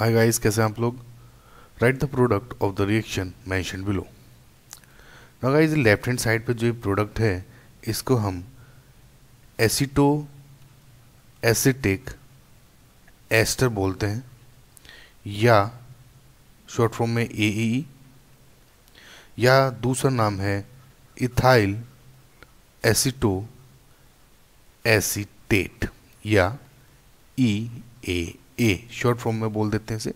hi guys कैसे आप लोग right the product of the reaction mention below ना गाइस लेफ्ट हैंड साइड पे जो ये प्रोडक्ट है इसको हम एसिटो एसिटिक एस्टर बोलते हैं या शॉर्ट फॉर्म में ए e e, या दूसरा नाम है इथाइल एसिटो एसिटेट या E e A A short form में बोल देते हैं इसे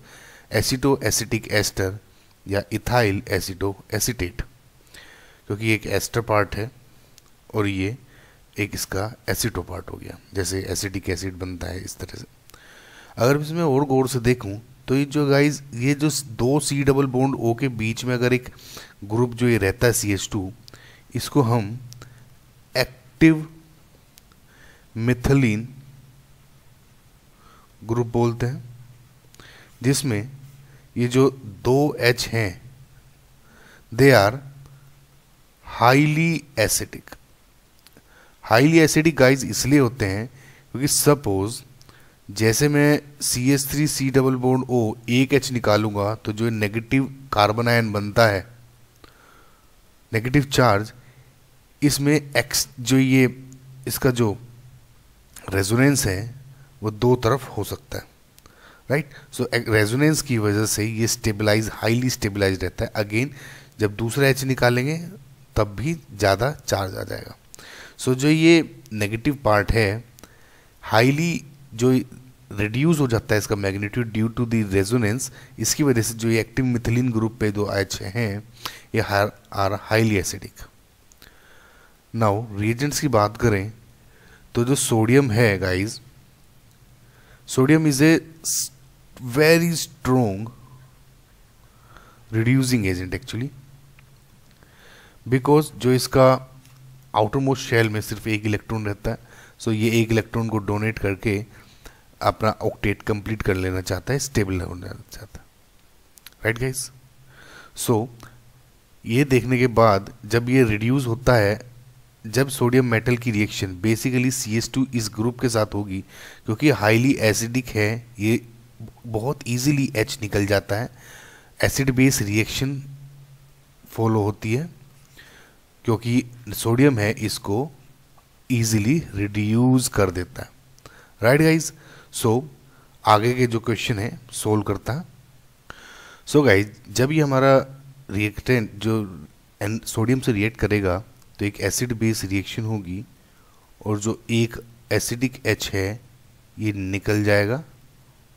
एसिटो एसिटिक एस्टर या इथाइल एसिडो एसिटेट क्योंकि एक एस्टर पार्ट है और ये एक इसका एसिटो पार्ट हो गया जैसे एसिडिक एसिड बनता है इस तरह से अगर इसमें और गौर से देखूं तो ये जो गाइज ये जो दो सी डबल बॉन्ड ओ के बीच में अगर एक ग्रुप जो ये रहता है सी एच टू इसको हम एक्टिव मिथलिन ग्रुप बोलते हैं जिसमें ये जो दो एच हैं they are highly acidic highly acidic guys इसलिए होते हैं क्योंकि सपोज जैसे मैं C S three C double bond O एक एच निकालूंगा तो जो नेगेटिव कार्बन आयन बनता है नेगेटिव चार्ज इसमें एक्स जो ये इसका जो रेजोनेंस है वो दो तरफ हो सकता है राइट सो रेजोनेंस की वजह से ये स्टेबलाइज हाईली स्टेबलाइज रहता है अगेन जब दूसरा एच निकालेंगे तब भी ज़्यादा चार्ज आ जाएगा सो so, जो ये नेगेटिव पार्ट है हाईली जो रिड्यूस हो जाता है इसका magnitude due to the resonance इसकी वजह से जो ये एक्टिव मिथिलिन ग्रुप पे दो एच हैं ये are highly acidic now reagents की बात करें तो जो सोडियम है guys sodium is a very strong reducing agent actually because जो इसका आउटर मोस्ट शेल में सिर्फ एक इलेक्ट्रॉन रहता है सो so ये एक इलेक्ट्रॉन को डोनेट करके अपना ऑक्टेट कंप्लीट कर लेना चाहता है स्टेबल होना चाहता है राइट गाइस सो ये देखने के बाद जब ये रिड्यूस होता है जब सोडियम मेटल की reaction basically C S two इस ग्रुप के साथ होगी क्योंकि हाईली एसिडिक है ये बहुत ईजीली एच निकल जाता है एसिड बेस रिएक्शन फॉलो होती है क्योंकि सोडियम है इसको ईजिली रिड्यूज़ कर देता है राइट गाइज सो आगे के जो क्वेश्चन है सोल्व करता है सो so गाइज जब ये हमारा रिएक्टेंट जो सोडियम से रिएक्ट करेगा तो एक एसिड बेस रिएक्शन होगी और जो एक एसिडिक एच है ये निकल जाएगा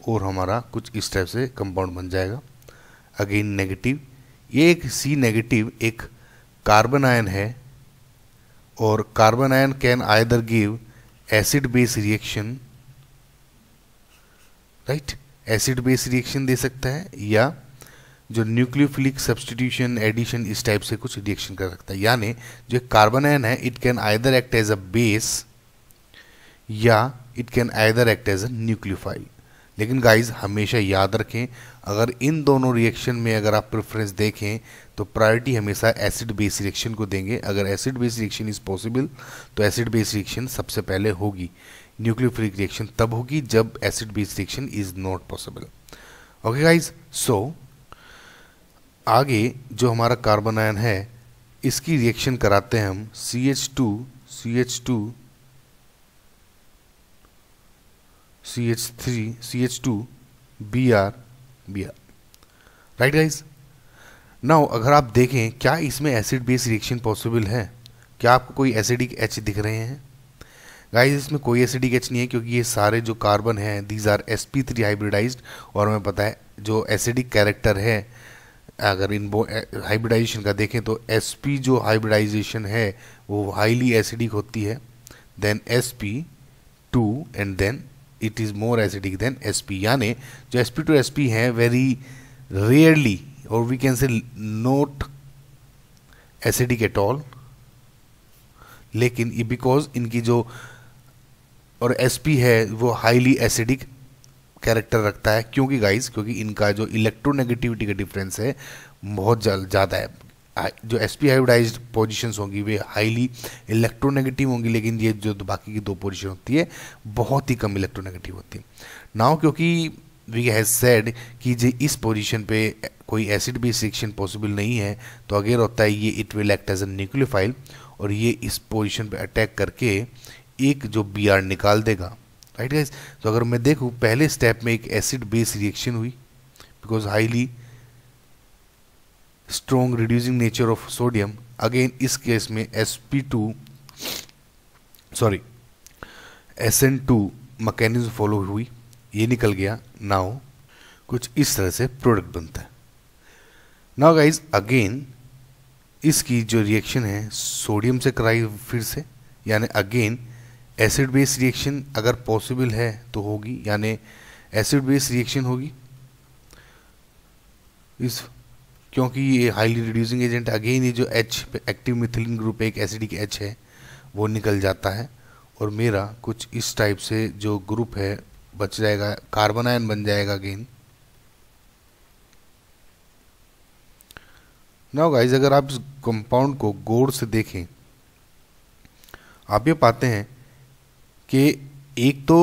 और हमारा कुछ इस टाइप से कंपाउंड बन जाएगा अगेन नेगेटिव ये एक सी नेगेटिव एक कार्बन आयन है और carbanion can either give acid base reaction right acid base reaction दे सकता है या जो न्यूक्लियोफिलिक सब्सटीट्यूशन एडिशन इस टाइप से कुछ रिएक्शन कर सकता है यानी जो कार्बन आयन है it can either act as a base या it can either act as a nucleophile लेकिन गाइस हमेशा याद रखें अगर इन दोनों रिएक्शन में अगर आप प्रेफरेंस देखें तो प्रायोरिटी हमेशा एसिड बेस रिएक्शन को देंगे अगर acid base reaction is possible तो एसिड बेस रिएक्शन सबसे पहले होगी न्यूक्लियोफिलिक रिएक्शन तब होगी जब acid base reaction is not possible okay guys so आगे जो हमारा कार्बन आयन है इसकी रिएक्शन कराते हैं हम C H two C H two C H three C H two B R B R right guys now अगर आप देखें क्या इसमें एसिड बेस रिएक्शन पॉसिबल है क्या आपको कोई एसिडिक एच दिख रहे हैं गाइज इसमें कोई एसिडिक एच नहीं है क्योंकि ये सारे जो कार्बन हैं these are S P three hybridized और हमें पता है जो एसिडिक कैरेक्टर है अगर इन हाइब्रिडाइजेशन का देखें तो एस पी जो हाइब्रिडाइजेशन है वो हाईली एसिडिक होती है then S P two and then it is more acidic than S P यानी जो S P two S P हैं वेरी रेयरली और we can say not acidic at all लेकिन बिकॉज इनकी जो और एस पी है वो हाईली एसिडिक कैरेक्टर रखता है क्योंकि गाइस क्योंकि इनका जो इलेक्ट्रोनेगेटिविटी का डिफरेंस है बहुत ज़्यादा है जो एस पी हाइब्रिडाइज पोजिशन होंगी वे हाईली इलेक्ट्रोनेगेटिव होंगी लेकिन ये जो बाकी की दो पोजिशन होती है बहुत ही कम इलेक्ट्रोनेगेटिव होती है नाउ क्योंकि वी हैज सेड कि जो इस पोजिशन पे कोई एसिड बेस रिएक्शन पॉसिबल नहीं है तो अगेर होता है ये it will act as a nucleophile और ये इस पोजिशन पे अटैक करके एक जो बी आर निकाल देगा राइट गाइज तो अगर मैं देखूँ पहले स्टेप में एक एसिड बेस रिएक्शन हुई because highly strong reducing nature of sodium again इस केस में S P two sorry S N two mechanism follow हुई ये निकल गया नाव कुछ इस तरह से प्रोडक्ट बनता है नाउ गाइज अगेन इसकी जो रिएक्शन है सोडियम से कराई फिर से यानी अगेन एसिड बेस रिएक्शन अगर पॉसिबल है तो होगी यानी एसिड बेस रिएक्शन होगी इस क्योंकि ये हाईली रिड्यूसिंग एजेंट अगेन ये जो एच एक्टिव मिथिलिन ग्रुप एक एसिडिक एच है वो निकल जाता है और मेरा कुछ इस टाइप से जो ग्रुप है बच जाएगा कार्बन आयन बन जाएगा अगेन नाउ गाइस अगर आप इस कंपाउंड को गौर से देखें आप ये पाते हैं कि एक तो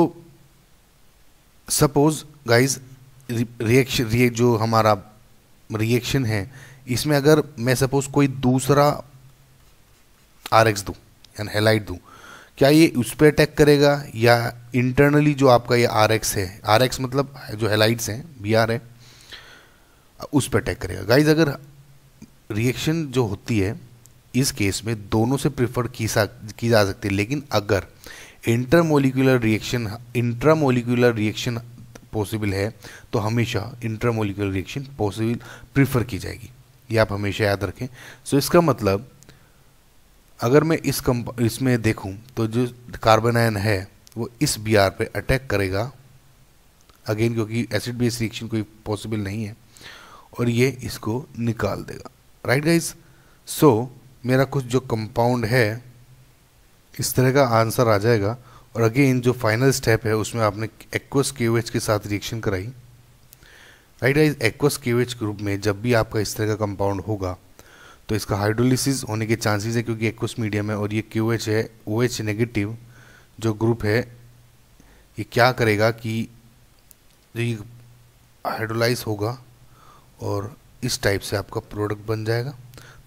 सपोज गाइस रिएक्शन रिए जो हमारा रिएक्शन है इसमें अगर मैं सपोज कोई दूसरा आर एक्स दूँ यानी हेलाइट दूँ क्या ये उस पर अटैक करेगा या इंटरनली जो आपका ये आर एक्स है आर एक्स मतलब जो हेलाइट्स हैं बी आर है उस पर अटैक करेगा गाइज अगर रिएक्शन जो होती है इस केस में दोनों से प्रिफर की सा की जा सकती है लेकिन अगर intermolecular reaction intramolecular reaction possible है तो हमेशा इंट्रामोलिकुलर रिएक्शन पॉसिबल प्रीफर की जाएगी ये आप हमेशा याद रखें सो so, इसका मतलब अगर मैं इस कम इसमें देखूं तो जो कार्बन आयन है वो इस बी आर पर अटैक करेगा अगेन क्योंकि एसिड बेस रिएक्शन कोई पॉसिबल नहीं है और ये इसको निकाल देगा राइट गाइज सो मेरा कुछ जो कंपाउंड है इस तरह का आंसर आ जाएगा और अगेन जो फाइनल स्टेप है उसमें आपने एक्वस के के साथ रिएक्शन कराई राइट गाइस एक्वस के ग्रुप में जब भी आपका इस तरह का कंपाउंड होगा तो इसका हाइड्रोलिसिस होने के चांसेस है क्योंकि एक्वस मीडियम है और ये क्यू है ओ OH नेगेटिव जो ग्रुप है ये क्या करेगा कि जो ये हाइड्रोलाइज होगा और इस टाइप से आपका प्रोडक्ट बन जाएगा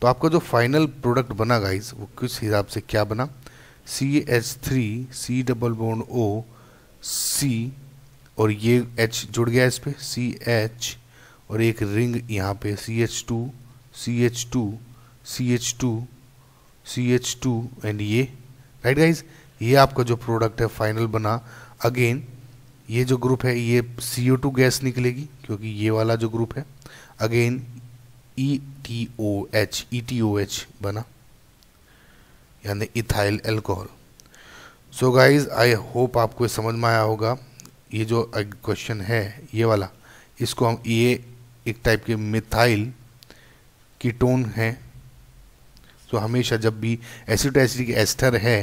तो आपका जो फाइनल प्रोडक्ट बना गाइज़ वो किस हिसाब से क्या बना C H three C double bond O C और ये एच जुड़ गया इस पर सी एच और एक रिंग यहाँ पे C H two C H two C H two C H two and ये राइट गाइज ये आपका जो प्रोडक्ट है फाइनल बना अगेन ये जो ग्रुप है ये सी ओ टू गैस निकलेगी क्योंकि ये वाला जो ग्रुप है again E T O H E T O H बना यानी ethyl alcohol so guys I hope आपको समझ में आया होगा ये जो क्वेश्चन है ये वाला इसको हम ये एक टाइप के मिथाइल कीटोन है तो हमेशा जब भी एसिड एसिडिक एस्टर है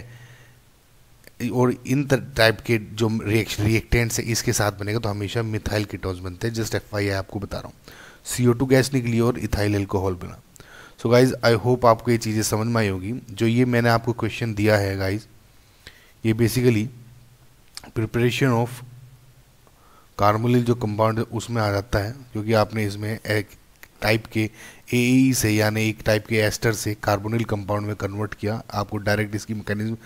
और इन टाइप के जो रिएक्शन रिएक्टेंट्स है इसके साथ बनेगा तो हमेशा मिथाइल कीटोन्स बनते हैं जस्ट एफ आपको बता रहा हूँ सी गैस निकली और इथाइल एल्कोहल बना सो गाइज़ आई होप आपको ये चीज़ें समझ में आई होगी जो ये मैंने आपको क्वेश्चन दिया है गाइज़ ये बेसिकली प्रिपरेशन ऑफ कार्बोनिल जो कंपाउंड है उसमें आ जाता है क्योंकि आपने इसमें एक टाइप के ए e से यानी एक टाइप के एस्टर से कार्बोनिल कंपाउंड में कन्वर्ट किया आपको डायरेक्ट इसकी मैकेनिज्म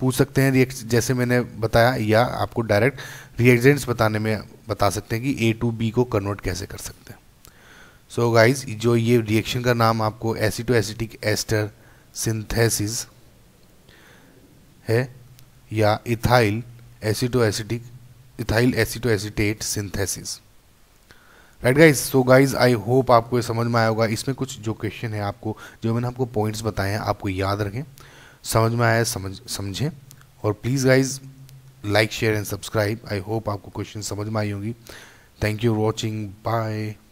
पूछ सकते हैं जैसे मैंने बताया या आपको डायरेक्ट रिएजेंट्स बताने में बता सकते हैं कि ए टू बी को कन्वर्ट कैसे कर सकते हैं सो so गाइस जो ये रिएक्शन का नाम आपको एसिटो एसिटिक एस्टर सिंथेसिस है या ethyl aceto acetic ethyl aceto acetate synthesis right guys so guys I hope आपको ये समझ में आया होगा इसमें कुछ जो क्वेश्चन है आपको जो मैंने आपको पॉइंट्स बताए हैं आपको याद रखें समझ में आया समझ समझें और please guys like share and subscribe I hope आपको क्वेश्चन समझ में आई होंगी थैंक यू वॉचिंग बाय